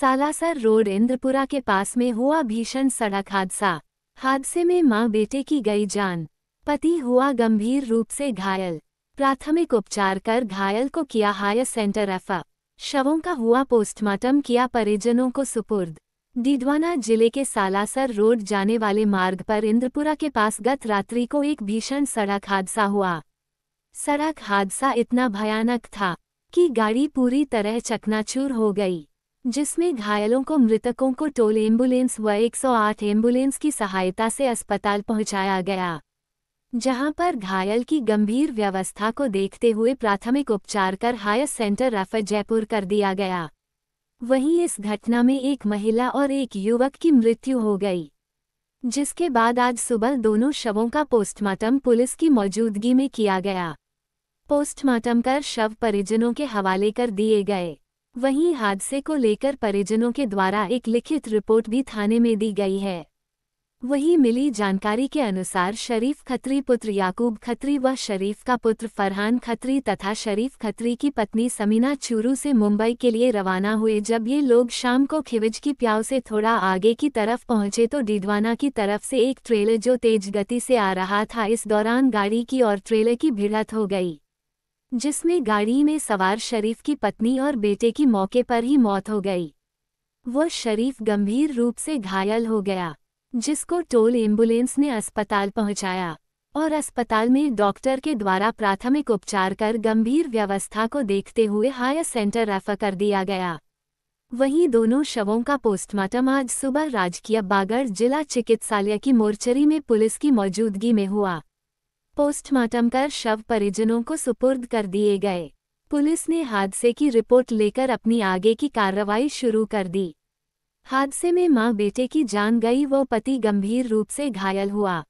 Salasar road Indrapura के पास में हुआ भीषण सड़क हादसा हादसे में मां बेटे की गई जान पति हुआ गंभीर रूप से घायल प्राथमिक उपचार कर घायल को किया हायर सेंटर एफा शवों का हुआ पोस्टमार्टम किया परिजनों को सुपुर्द डिडवाना जिले के सालासर रोड जाने वाले मार्ग पर इंद्रपुरा के पास गत रात्रि को एक भीषण सड़क हादसा हुआ सड़क हादसा इतना भयानक था कि गाड़ी पूरी तरह चकनाचूर हो गई जिसमें घायलों को मृतकों को टोल एम्बुलेंस व 108 एम्बुलेंस की सहायता से अस्पताल पहुंचाया गया जहां पर घायल की गंभीर व्यवस्था को देखते हुए प्राथमिक उपचार कर हायर सेंटर रेफर जयपुर कर दिया गया वहीं इस घटना में एक महिला और एक युवक की मृत्यु हो गई जिसके बाद आज सुबह दोनों शवों का पोस्टमार्टम पुलिस की मौजूदगी में किया गया पोस्टमार्टम कर शव परिजनों के हवाले कर दिए गए वहीं हादसे को लेकर परिजनों के द्वारा एक लिखित रिपोर्ट भी थाने में दी गई है वहीं मिली जानकारी के अनुसार शरीफ खत्री पुत्र याकूब खत्री व शरीफ का पुत्र फरहान खत्री तथा शरीफ खत्री की पत्नी समीना चूरू से मुंबई के लिए रवाना हुए जब ये लोग शाम को खिविज की प्याव से थोड़ा आगे की तरफ पहुंचे तो डीडवाना की तरफ से एक ट्रेलर जो तेज गति से आ रहा था इस दौरान गाड़ी की और ट्रेलर की भिड़त हो गई जिसमें गाड़ी में सवार शरीफ की पत्नी और बेटे की मौके पर ही मौत हो गई वो शरीफ गंभीर रूप से घायल हो गया जिसको टोल एम्बुलेंस ने अस्पताल पहुंचाया और अस्पताल में डॉक्टर के द्वारा प्राथमिक उपचार कर गंभीर व्यवस्था को देखते हुए हायर सेंटर रेफर कर दिया गया वहीं दोनों शवों का पोस्टमार्टम आज सुबह राजकीय बागड़ जिला चिकित्सालय की मोर्चरी में पुलिस की मौजूदगी में हुआ पोस्टमार्टम कर शव परिजनों को सुपुर्द कर दिए गए पुलिस ने हादसे की रिपोर्ट लेकर अपनी आगे की कार्रवाई शुरू कर दी हादसे में मां बेटे की जान गई व पति गंभीर रूप से घायल हुआ